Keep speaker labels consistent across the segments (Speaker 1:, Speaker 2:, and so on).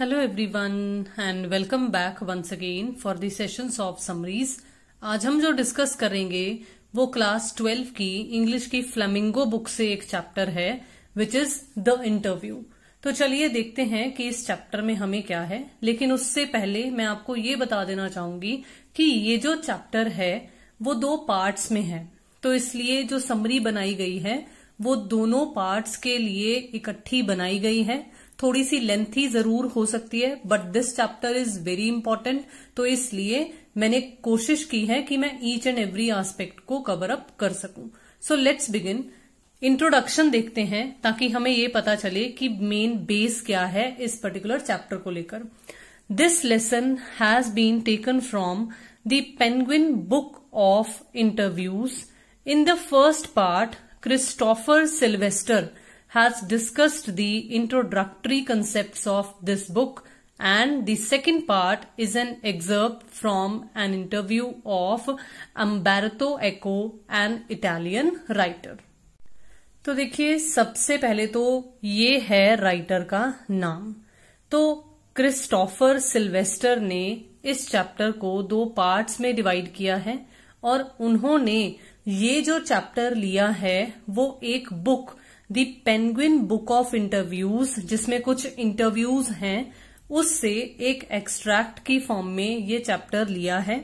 Speaker 1: Hello everyone and welcome back once again for the sessions of summaries आज हम जो discuss करेंगे वो क्लास ट्वेल्व की इंग्लिश की फ्लेमिंगो बुक से एक चैप्टर है विच इज द इंटरव्यू तो चलिए देखते हैं कि इस चैप्टर में हमें क्या है लेकिन उससे पहले मैं आपको ये बता देना चाहूंगी कि ये जो चैप्टर है वो दो पार्ट्स में है तो इसलिए जो समरी बनाई गई है वो दोनों पार्ट्स के लिए इकट्ठी बनाई गई है थोड़ी सी लेंथी जरूर हो सकती है but this chapter is very important तो इसलिए मैंने कोशिश की है कि मैं ईच एंड एवरी आस्पेक्ट को कवर अप कर सकूं सो लेट्स बिगिन इंट्रोडक्शन देखते हैं ताकि हमें ये पता चले कि मेन बेस क्या है इस पर्टिकुलर चैप्टर को लेकर this lesson has been taken from the Penguin book of interviews in the first part Christopher Silvester has discussed the introductory concepts of this book and the second part is an excerpt from an interview of Umberto Eco, an Italian writer. तो देखिए सबसे पहले तो ये है writer का नाम तो क्रिस्टोफर सिल्वेस्टर ने इस चैप्टर को दो पार्ट्स में डिवाइड किया है और उन्होंने ये जो चैप्टर लिया है वो एक book the Penguin book of interviews जिसमें कुछ इंटरव्यूज हैं उससे एक एक्सट्रैक्ट की फॉर्म में ये चैप्टर लिया है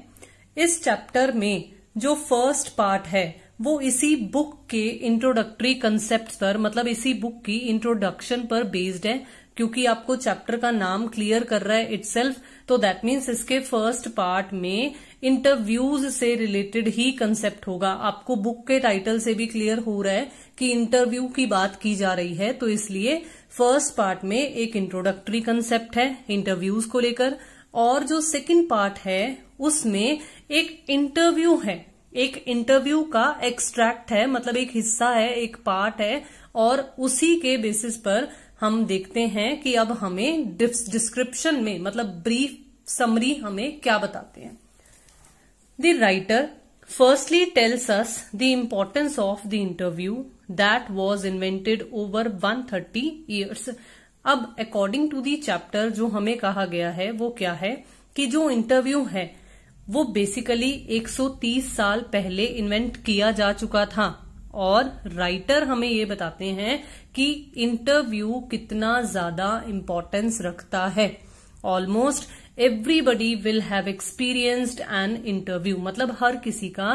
Speaker 1: इस चैप्टर में जो फर्स्ट पार्ट है वो इसी बुक के इंट्रोडक्टरी कंसेप्ट पर मतलब इसी बुक की इंट्रोडक्शन पर बेस्ड है क्योंकि आपको चैप्टर का नाम क्लियर कर रहा है इट तो दैट मीन्स इसके फर्स्ट पार्ट में इंटरव्यूज से रिलेटेड ही कंसेप्ट होगा आपको बुक के टाइटल से भी क्लियर हो रहा है कि इंटरव्यू की बात की जा रही है तो इसलिए फर्स्ट पार्ट में एक इंट्रोडक्टरी कंसेप्ट है इंटरव्यूज को लेकर और जो सेकेंड पार्ट है उसमें एक इंटरव्यू है एक इंटरव्यू का एक्सट्रैक्ट है मतलब एक हिस्सा है एक पार्ट है और उसी के बेसिस पर हम देखते हैं कि अब हमें डिस्क्रिप्शन में मतलब ब्रीफ समरी हमें क्या बताते हैं the writer firstly tells us the importance of the interview that was invented over 130 years अब अकॉर्डिंग टू दी चैप्टर जो हमें कहा गया है वो क्या है कि जो इंटरव्यू है वो बेसिकली 130 साल पहले इन्वेंट किया जा चुका था और राइटर हमें ये बताते हैं कि इंटरव्यू कितना ज्यादा इम्पोर्टेंस रखता है almost everybody will have experienced an interview मतलब हर किसी का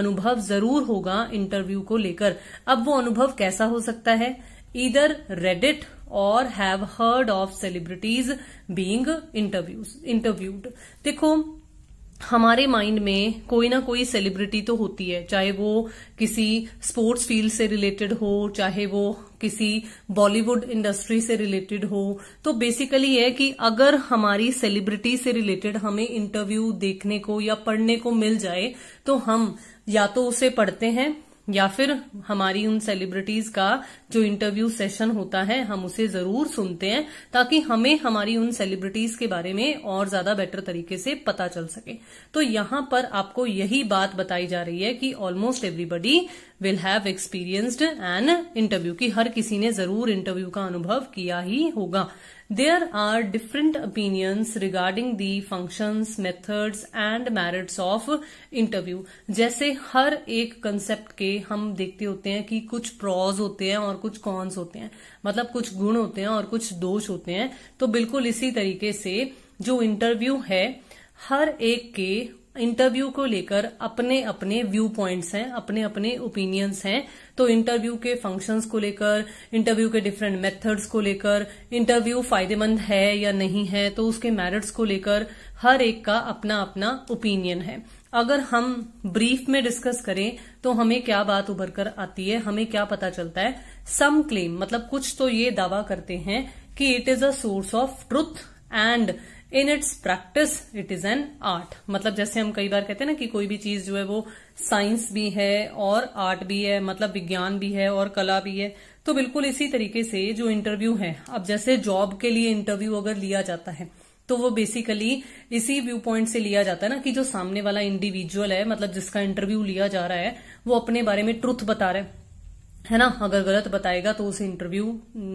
Speaker 1: अनुभव जरूर होगा इंटरव्यू को लेकर अब वो अनुभव कैसा हो सकता है इधर रेडिट और have heard of celebrities being interviews interviewed देखो हमारे माइंड में कोई ना कोई सेलिब्रिटी तो होती है चाहे वो किसी स्पोर्ट्स फील्ड से रिलेटेड हो चाहे वो किसी बॉलीवुड इंडस्ट्री से रिलेटेड हो तो बेसिकली है कि अगर हमारी सेलिब्रिटी से रिलेटेड हमें इंटरव्यू देखने को या पढ़ने को मिल जाए तो हम या तो उसे पढ़ते हैं या फिर हमारी उन सेलिब्रिटीज का जो इंटरव्यू सेशन होता है हम उसे जरूर सुनते हैं ताकि हमें हमारी उन सेलिब्रिटीज के बारे में और ज्यादा बेटर तरीके से पता चल सके तो यहां पर आपको यही बात बताई जा रही है कि almost everybody will have experienced an interview की हर किसी ने जरूर इंटरव्यू का अनुभव किया ही होगा There are different opinions regarding the functions, methods and merits of interview. जैसे हर एक कंसेप्ट के हम देखते होते हैं कि कुछ प्रॉज होते हैं और कुछ कॉन्स होते हैं मतलब कुछ गुण होते हैं और कुछ दोष होते हैं तो बिल्कुल इसी तरीके से जो इंटरव्यू है हर एक के इंटरव्यू को लेकर अपने अपने व्यू पॉइंट्स हैं अपने अपने ओपिनियंस हैं तो इंटरव्यू के फंक्शंस को लेकर इंटरव्यू के डिफरेंट मेथड्स को लेकर इंटरव्यू फायदेमंद है या नहीं है तो उसके मेरिट्स को लेकर हर एक का अपना अपना ओपिनियन है अगर हम ब्रीफ में डिस्कस करें तो हमें क्या बात उभर कर आती है हमें क्या पता चलता है सम क्लेम मतलब कुछ तो ये दावा करते हैं कि it is a source of truth and in its practice it is an art मतलब जैसे हम कई बार कहते हैं ना कि कोई भी चीज जो है वो साइंस भी है और आर्ट भी है मतलब विज्ञान भी है और कला भी है तो बिल्कुल इसी तरीके से जो इंटरव्यू है अब जैसे जॉब के लिए इंटरव्यू अगर लिया जाता है तो वो बेसिकली इसी व्यू पॉइंट से लिया जाता है ना कि जो सामने वाला इंडिविजुअल है मतलब जिसका इंटरव्यू लिया जा रहा है वो अपने बारे में ट्रुथ बता रहा है है ना अगर गलत बताएगा तो उसे इंटरव्यू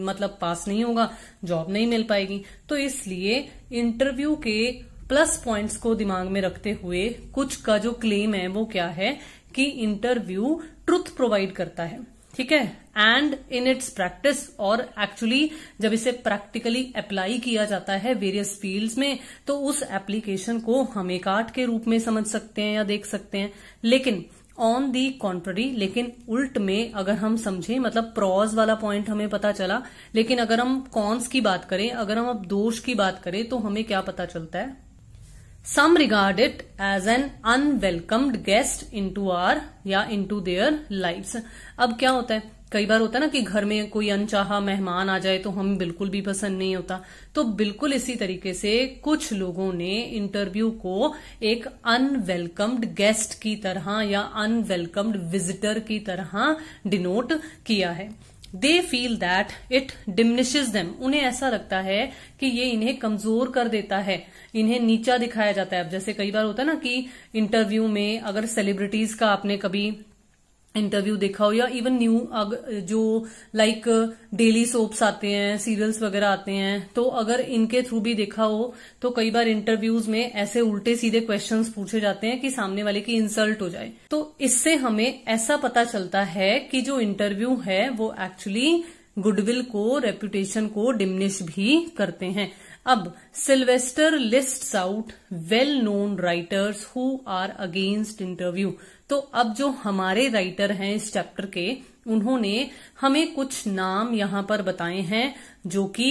Speaker 1: मतलब पास नहीं होगा जॉब नहीं मिल पाएगी तो इसलिए इंटरव्यू के प्लस पॉइंट्स को दिमाग में रखते हुए कुछ का जो क्लेम है वो क्या है कि इंटरव्यू ट्रुथ प्रोवाइड करता है ठीक है एंड इन इट्स प्रैक्टिस और एक्चुअली जब इसे प्रैक्टिकली अप्लाई किया जाता है वेरियस फील्ड्स में तो उस एप्लीकेशन को हम एक आर्ट के रूप में समझ सकते हैं या देख सकते हैं लेकिन ऑन दी कॉन्ट्ररी लेकिन उल्ट में अगर हम समझे मतलब प्रॉज वाला पॉइंट हमें पता चला लेकिन अगर हम कॉन्स की बात करें अगर हम अब दोष की बात करें तो हमें क्या पता चलता है some regard it as an unwelcomed guest into our या इन टू देयर लाइफ अब क्या होता है कई बार होता ना कि घर में कोई अनचाहा मेहमान आ जाए तो हम बिल्कुल भी पसंद नहीं होता तो बिल्कुल इसी तरीके से कुछ लोगों ने इंटरव्यू को एक अनवेलकम्ड गेस्ट की तरह या अनवेलकम्ड विजिटर की तरह डिनोट किया है they feel that it diminishes them उन्हें ऐसा लगता है कि ये इन्हें कमजोर कर देता है इन्हें नीचा दिखाया जाता है अब जैसे कई बार होता है ना कि इंटरव्यू में अगर सेलिब्रिटीज का आपने कभी इंटरव्यू देखा हो या इवन न्यू जो लाइक डेली सोप्स आते हैं सीरियल्स वगैरह आते हैं तो अगर इनके थ्रू भी देखा हो तो कई बार इंटरव्यूज में ऐसे उल्टे सीधे क्वेश्चंस पूछे जाते हैं कि सामने वाले की इंसल्ट हो जाए तो इससे हमें ऐसा पता चलता है कि जो इंटरव्यू है वो एक्चुअली गुडविल को रेप्यूटेशन को डिमनिश भी करते हैं अब Silvester list out well known writers who are against interview तो अब जो हमारे राइटर हैं इस चैप्टर के उन्होंने हमें कुछ नाम यहां पर बताए हैं जो कि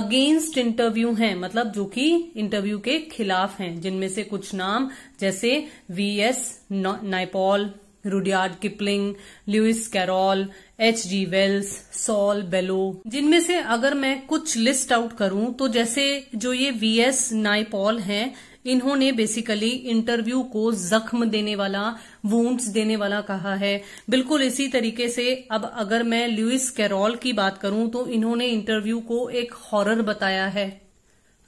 Speaker 1: अगेंस्ट इंटरव्यू हैं मतलब जो कि इंटरव्यू के खिलाफ हैं जिनमें से कुछ नाम जैसे V S Naipaul Rudyard Kipling Lewis Carroll H G Wells Saul Bellow जिनमें से अगर मैं कुछ लिस्ट आउट करूं तो जैसे जो ये वी एस नाइपॉल हैं इन्होंने बेसिकली इंटरव्यू को जख्म देने वाला वूंड्स देने वाला कहा है बिल्कुल इसी तरीके से अब अगर मैं लुइस कैरोल की बात करूं तो इन्होंने इंटरव्यू को एक हॉरर बताया है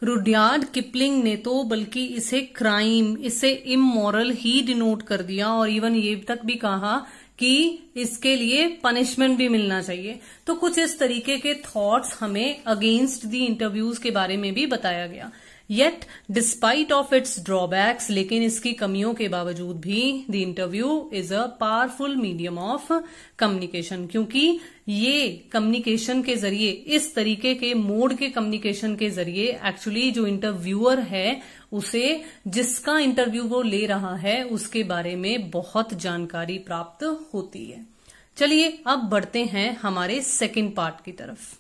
Speaker 1: रुडियार्ड किपलिंग ने तो बल्कि इसे क्राइम इसे इमोरल ही डिनोट कर दिया और इवन ये तक भी कहा कि इसके लिए पनिशमेंट भी मिलना चाहिए तो कुछ इस तरीके के थॉट्स हमें अगेंस्ट दी इंटरव्यूज के बारे में भी बताया गया yet despite of its drawbacks लेकिन इसकी कमियों के बावजूद भी the interview is a powerful medium of communication क्योंकि ये कम्युनिकेशन के जरिए इस तरीके के मोड के कम्युनिकेशन के जरिए एक्चुअली जो इंटरव्यूअर है उसे जिसका इंटरव्यू वो ले रहा है उसके बारे में बहुत जानकारी प्राप्त होती है चलिए अब बढ़ते हैं हमारे सेकेंड पार्ट की तरफ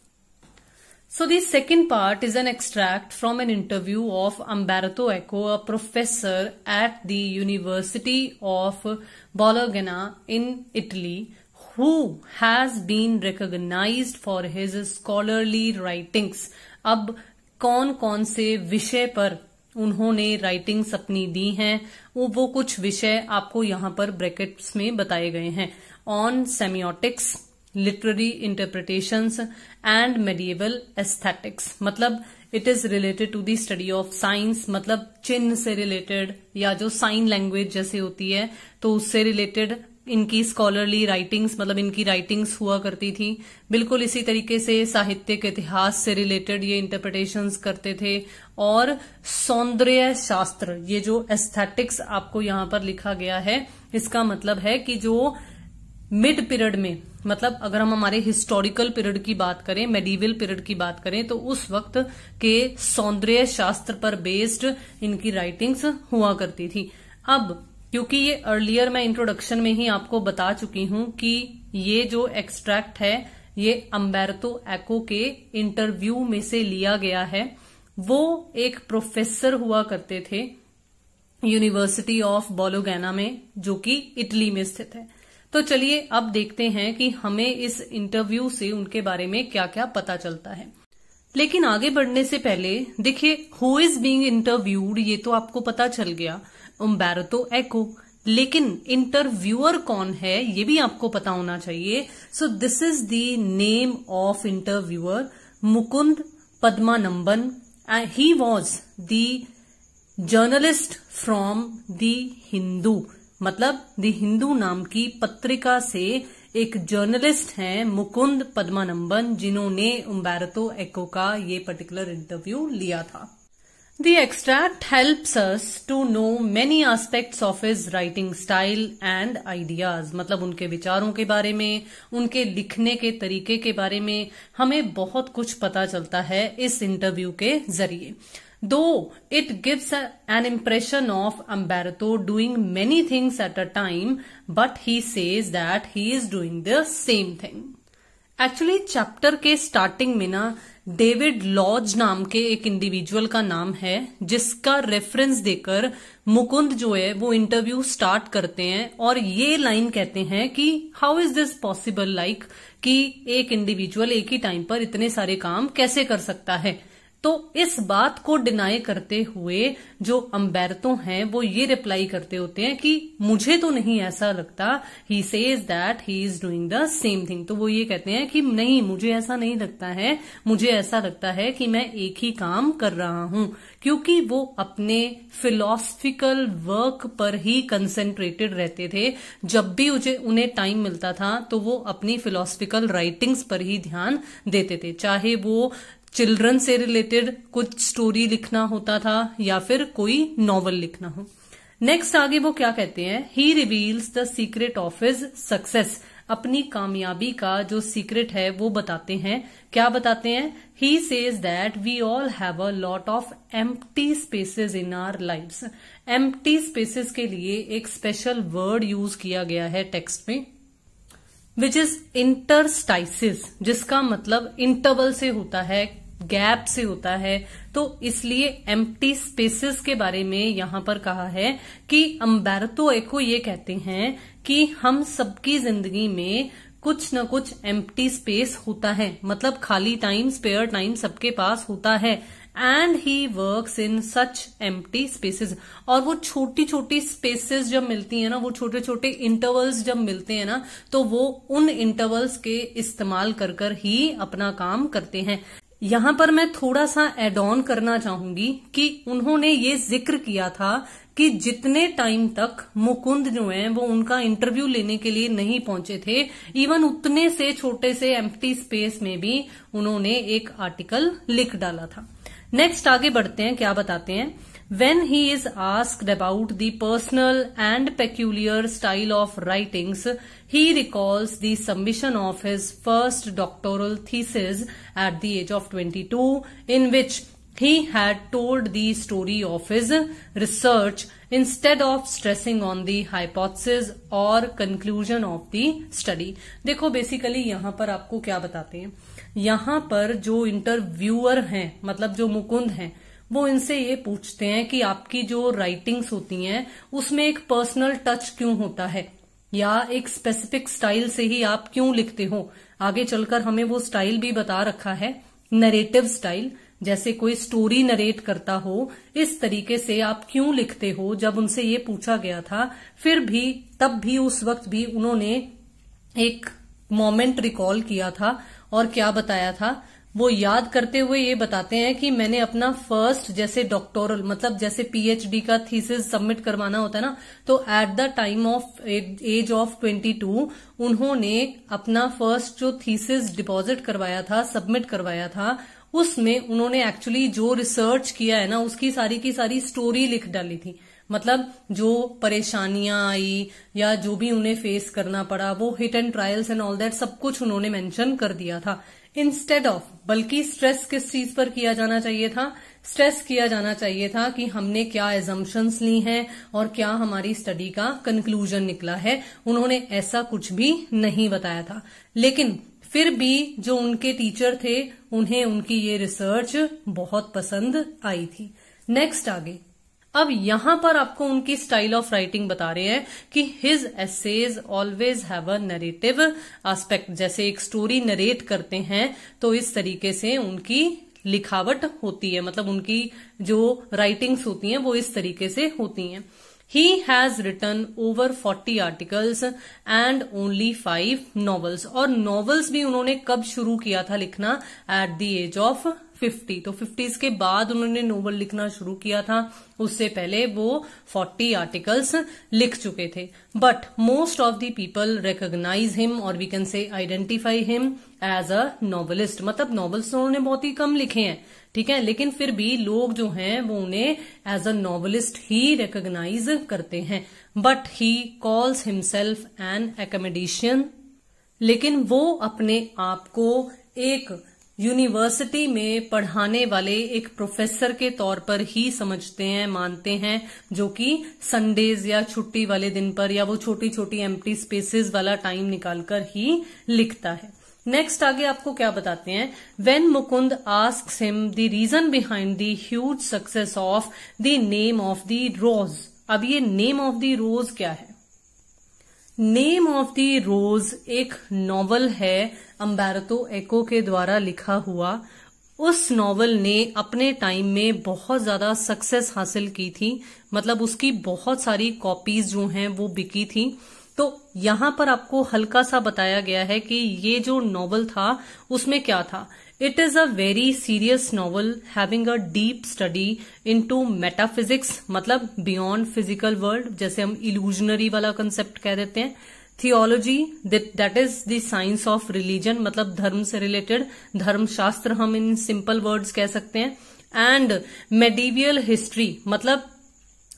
Speaker 1: So the second part is an extract from an interview of Umberto Eco, a professor at the University of Bologna in Italy, who has been recognized for his scholarly writings. अब कौन कौन से विषय पर उन्होंने writings अपनी दी हैं वो वो कुछ विषय आपको यहाँ पर ब्रैकेट्स में बताए गए हैं on semiotics literary interpretations and medieval aesthetics मतलब it is related to the study of science मतलब चिन्ह से रिलेटेड या जो साइन लैंग्वेज जैसे होती है तो उससे रिलेटेड इनकी स्कॉलरली राइटिंग्स मतलब इनकी राइटिंग्स हुआ करती थी बिल्कुल इसी तरीके से साहित्य के इतिहास से रिलेटेड ये इंटरप्रिटेशंस करते थे और सौंदर्य शास्त्र ये जो एस्थेटिक्स आपको यहां पर लिखा गया है इसका मतलब है कि जो मिड पीरियड में मतलब अगर हम हमारे हिस्टोरिकल पीरियड की बात करें मेडिवल पीरियड की बात करें तो उस वक्त के सौंदर्य शास्त्र पर बेस्ड इनकी राइटिंग्स हुआ करती थी अब क्योंकि ये अर्लियर मैं इंट्रोडक्शन में ही आपको बता चुकी हूं कि ये जो एक्सट्रैक्ट है ये अम्बेरतो एको के इंटरव्यू में से लिया गया है वो एक प्रोफेसर हुआ करते थे यूनिवर्सिटी ऑफ बोलोगैना में जो कि इटली में स्थित है तो चलिए अब देखते हैं कि हमें इस इंटरव्यू से उनके बारे में क्या क्या पता चलता है लेकिन आगे बढ़ने से पहले देखिए हु इज बींग इंटरव्यूड ये तो आपको पता चल गया तो एको लेकिन इंटरव्यूअर कौन है ये भी आपको पता होना चाहिए so this is the name of interviewer Mukund Padmanabhan he was the journalist from the Hindu मतलब द हिंदू नाम की पत्रिका से एक जर्नलिस्ट हैं मुकुंद पद्मानंबन जिन्होंने उम्बैरतो एको का ये पर्टिकुलर इंटरव्यू लिया था the extract helps us to know many aspects of his writing style and ideas मतलब उनके विचारों के बारे में उनके लिखने के तरीके के बारे में हमें बहुत कुछ पता चलता है इस इंटरव्यू के जरिए Though it gives a, an impression of Umberto doing many things at a time, but he says that he is doing the same thing. Actually chapter के स्टार्टिंग में ना डेविड लॉज नाम के एक इंडिविजुअल का नाम है जिसका रेफरेंस देकर मुकुंद जो है वो इंटरव्यू स्टार्ट करते हैं और ये लाइन कहते हैं कि how is this possible like कि एक इंडिविजुअल एक ही टाइम पर इतने सारे काम कैसे कर सकता है तो इस बात को डिनाई करते हुए जो अम्बेरतो हैं वो ये रिप्लाई करते होते हैं कि मुझे तो नहीं ऐसा लगता he says that he is doing the same thing तो वो ये कहते हैं कि नहीं मुझे ऐसा नहीं लगता है मुझे ऐसा लगता है कि मैं एक ही काम कर रहा हूं क्योंकि वो अपने फिलोसफिकल वर्क पर ही कंसेंट्रेटेड रहते थे जब भी उन्हें टाइम मिलता था तो वो अपनी फिलोसफिकल राइटिंग्स पर ही ध्यान देते थे चाहे वो चिल्ड्रन से रिलेटेड कुछ स्टोरी लिखना होता था या फिर कोई नॉवल लिखना हो नेक्स्ट आगे वो क्या कहते हैं he reveals the secret of his success अपनी कामयाबी का जो सीक्रेट है वो बताते हैं क्या बताते हैं he says that we all have a lot of empty spaces in our life एम स्पेसेस के लिए एक स्पेशल वर्ड यूज किया गया है टेक्स्ट में विच इज इंटरस्टाइसिस जिसका मतलब इंटरवल से होता है गैप से होता है तो इसलिए एम्प्टी स्पेसेस के बारे में यहां पर कहा है कि अम्बेरतो एको ये कहते हैं कि हम सबकी जिंदगी में कुछ न कुछ एम्प्टी स्पेस होता है मतलब खाली टाइम स्पेयर टाइम सबके पास होता है and he work in such empty spaces और वो छोटी छोटी स्पेसेस जब मिलती है ना वो छोटे छोटे इंटरवल्स जब मिलते हैं ना तो वो उन इंटरवल्स के इस्तेमाल कर कर ही अपना काम करते हैं यहां पर मैं थोड़ा सा एड ऑन करना चाहूंगी कि उन्होंने ये जिक्र किया था कि जितने टाइम तक मुकुंद जो है वो उनका इंटरव्यू लेने के लिए नहीं पहुंचे थे इवन उतने से छोटे से एम्प्टी स्पेस में भी उन्होंने एक आर्टिकल लिख डाला था नेक्स्ट आगे बढ़ते हैं क्या बताते हैं when he is asked about the personal and peculiar style of writings he recalls the submission of his first doctoral thesis at the age of twenty two in which he had told the story of his research instead of stressing on the hypothesis और conclusion of the study देखो basically यहां पर आपको क्या बताते हैं यहाँ पर जो इंटरव्यूअर हैं मतलब जो मुकुंद हैं वो इनसे ये पूछते हैं कि आपकी जो राइटिंग्स होती हैं उसमें एक पर्सनल टच क्यों होता है या एक स्पेसिफिक स्टाइल से ही आप क्यों लिखते हो आगे चलकर हमें वो स्टाइल भी बता रखा है नरेटिव स्टाइल जैसे कोई स्टोरी नरेट करता हो इस तरीके से आप क्यों लिखते हो जब उनसे ये पूछा गया था फिर भी तब भी उस वक्त भी उन्होंने एक मोमेंट रिकॉल किया था और क्या बताया था वो याद करते हुए ये बताते हैं कि मैंने अपना फर्स्ट जैसे डॉक्टोरल मतलब जैसे पीएचडी का थीसिस सबमिट करवाना होता है ना तो at the time of age of 22 उन्होंने अपना फर्स्ट जो थीसिस डिपॉजिट करवाया था सबमिट करवाया था उसमें उन्होंने एक्चुअली जो रिसर्च किया है ना उसकी सारी की सारी स्टोरी लिख डाली थी मतलब जो परेशानियां आई या जो भी उन्हें फेस करना पड़ा वो hit and trials and all that सब कुछ उन्होंने मेंशन कर दिया था इंस्टेड ऑफ बल्कि स्ट्रेस किस चीज पर किया जाना चाहिए था स्ट्रेस किया जाना चाहिए था कि हमने क्या एजम्पन्स ली हैं और क्या हमारी स्टडी का कंक्लूजन निकला है उन्होंने ऐसा कुछ भी नहीं बताया था लेकिन फिर भी जो उनके टीचर थे उन्हें उनकी ये रिसर्च बहुत पसंद आई थी नेक्स्ट आगे अब यहां पर आपको उनकी स्टाइल ऑफ राइटिंग बता रहे हैं कि his essays always have a narrative aspect जैसे एक स्टोरी नरेट करते हैं तो इस तरीके से उनकी लिखावट होती है मतलब उनकी जो राइटिंग्स होती हैं वो इस तरीके से होती हैं He has written over 40 articles and only five novels. और novels भी उन्होंने कब शुरू किया था लिखना at the age of 50 तो 50s के बाद उन्होंने नोवेल लिखना शुरू किया था उससे पहले वो 40 आर्टिकल्स लिख चुके थे but most of the people recognise him और we can say identify him as a novelist मतलब नॉवेल्स तो उन्होंने बहुत ही कम लिखे हैं ठीक है लेकिन फिर भी लोग जो हैं वो उन्हें एज अ नॉवलिस्ट ही रिकोगनाइज करते हैं but he calls himself an academician लेकिन वो अपने आप को एक यूनिवर्सिटी में पढ़ाने वाले एक प्रोफेसर के तौर पर ही समझते हैं मानते हैं जो कि संडेज या छुट्टी वाले दिन पर या वो छोटी छोटी एम्प्टी स्पेसेस वाला टाइम निकालकर ही लिखता है नेक्स्ट आगे आपको क्या बताते हैं when Mukund ask him the reason behind the huge success of the Name of the Rose अब ये नेम ऑफ द रोज क्या है नेम ऑफ द रोज एक नॉवल है अम्बेरतो एको के द्वारा लिखा हुआ उस नॉवल ने अपने टाइम में बहुत ज्यादा सक्सेस हासिल की थी मतलब उसकी बहुत सारी कॉपीज जो हैं वो बिकी थी तो यहां पर आपको हल्का सा बताया गया है कि ये जो नॉवल था उसमें क्या था it is a very serious novel having a deep study into metaphysics मतलब बियॉन्ड फिजिकल वर्ल्ड जैसे हम इल्यूजनरी वाला कंसेप्ट कह देते हैं theology that is the science of religion मतलब धर्म से रिलेटेड धर्मशास्त्र हम इन सिंपल वर्ड्स कह सकते हैं एंड मेडिवियल हिस्ट्री मतलब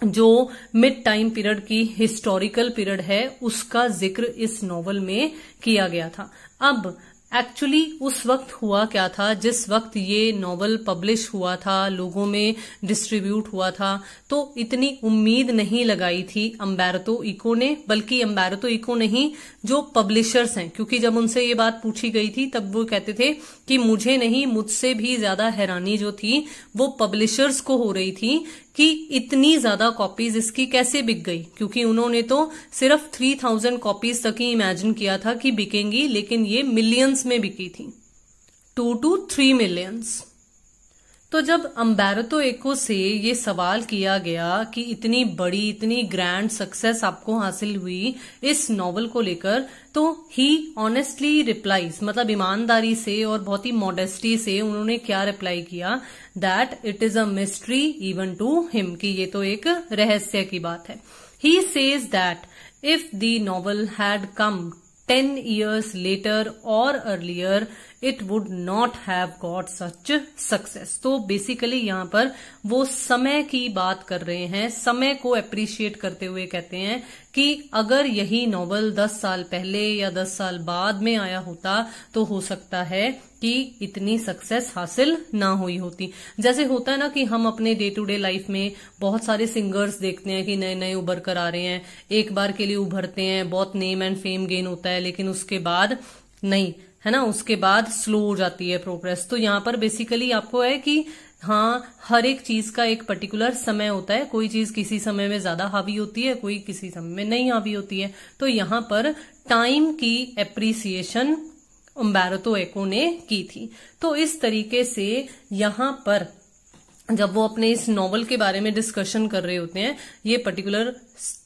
Speaker 1: जो मिड टाइम पीरियड की हिस्टोरिकल पीरियड है उसका जिक्र इस नॉवल में किया गया था अब एक्चुअली उस वक्त हुआ क्या था जिस वक्त ये नॉवल पब्लिश हुआ था लोगों में डिस्ट्रीब्यूट हुआ था तो इतनी उम्मीद नहीं लगाई थी अम्बेरतो इको ने बल्कि अम्बेरतो इको नहीं जो पब्लिशर्स हैं क्योंकि जब उनसे ये बात पूछी गई थी तब वो कहते थे कि मुझे नहीं मुझसे भी ज्यादा हैरानी जो थी वो पब्लिशर्स को हो रही थी कि इतनी ज्यादा कॉपीज इसकी कैसे बिक गई क्योंकि उन्होंने तो सिर्फ थ्री थाउजेंड कॉपीज तक ही इमेजिन किया था कि बिकेंगी लेकिन ये मिलियंस में बिकी थी टू टू थ्री मिलियंस तो जब अम्बेरतो एको से ये सवाल किया गया कि इतनी बड़ी इतनी ग्रैंड सक्सेस आपको हासिल हुई इस नॉवल को लेकर तो ही ऑनेस्टली रिप्लाईज मतलब ईमानदारी से और बहुत ही मॉडेस्टी से उन्होंने क्या रिप्लाई किया that it is a mystery even to him कि ये तो एक रहस्य की बात है he says that if the novel had come ten years later और earlier it would not have got such success तो बेसिकली यहां पर वो समय की बात कर रहे हैं समय को अप्रिशिएट करते हुए कहते हैं कि अगर यही नॉवल 10 साल पहले या 10 साल बाद में आया होता तो हो सकता है कि इतनी सक्सेस हासिल ना हुई होती जैसे होता है ना कि हम अपने डे टू डे लाइफ में बहुत सारे सिंगर्स देखते हैं कि नए नए उभर कर आ रहे हैं एक बार के लिए उभरते हैं बहुत नेम एंड फेम गेन होता है लेकिन उसके बाद नहीं है ना उसके बाद स्लो हो जाती है प्रोग्रेस तो यहाँ पर बेसिकली आपको है कि हाँ हर एक चीज का एक पर्टिकुलर समय होता है कोई चीज किसी समय में ज्यादा हावी होती है कोई किसी समय में नहीं हावी होती है तो यहाँ पर टाइम की एप्रिसिएशन उम्बैरतो एको ने की थी तो इस तरीके से यहां पर जब वो अपने इस नॉवल के बारे में डिस्कशन कर रहे होते हैं ये पर्टिकुलर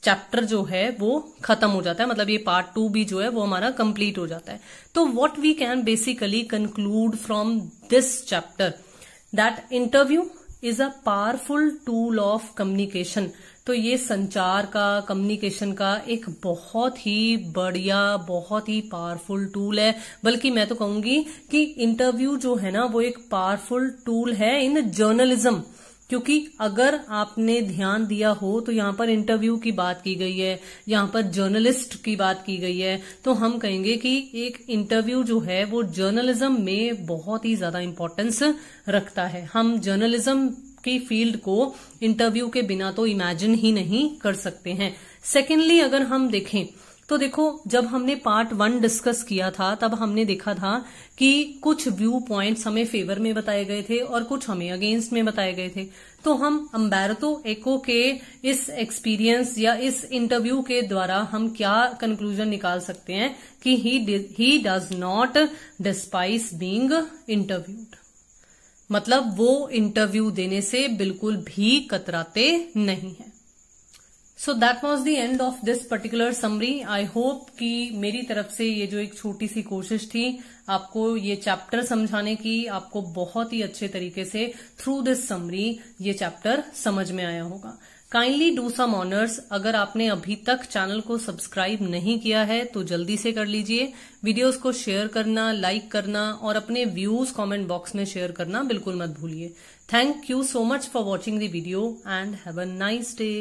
Speaker 1: चैप्टर जो है वो खत्म हो जाता है मतलब ये पार्ट टू भी जो है वो हमारा कंप्लीट हो जाता है तो what we can basically conclude from this chapter that interview is a powerful tool of communication तो ये संचार का कम्युनिकेशन का एक बहुत ही बढ़िया बहुत ही पावरफुल टूल है बल्कि मैं तो कहूंगी कि इंटरव्यू जो है ना वो एक पावरफुल टूल है इन जर्नलिज्म क्योंकि अगर आपने ध्यान दिया हो तो यहां पर इंटरव्यू की बात की गई है यहां पर जर्नलिस्ट की बात की गई है तो हम कहेंगे कि एक इंटरव्यू जो है वो जर्नलिज्म में बहुत ही ज्यादा इम्पोर्टेंस रखता है हम जर्नलिज्म के फील्ड को इंटरव्यू के बिना तो इमेजिन ही नहीं कर सकते हैं सेकेंडली अगर हम देखें तो देखो जब हमने पार्ट वन डिस्कस किया था तब हमने देखा था कि कुछ व्यू पॉइंट्स हमें फेवर में बताए गए थे और कुछ हमें अगेंस्ट में बताए गए थे तो हम अम्बेरतो एको के इस एक्सपीरियंस या इस इंटरव्यू के द्वारा हम क्या कंक्लूजन निकाल सकते हैं कि he he does not despise being interviewed मतलब वो इंटरव्यू देने से बिल्कुल भी कतराते नहीं है so that was the end of this particular summary I hope कि मेरी तरफ से ये जो एक छोटी सी कोशिश थी आपको ये चैप्टर समझाने की आपको बहुत ही अच्छे तरीके से थ्रू दिस समरी ये चैप्टर समझ में आया होगा काइंडली डू सम ऑनर्स अगर आपने अभी तक चैनल को सब्सक्राइब नहीं किया है तो जल्दी से कर लीजिए वीडियोस को शेयर करना लाइक करना और अपने व्यूज कमेंट बॉक्स में शेयर करना बिल्कुल मत भूलिए thank you so much for watching the video and have a nice day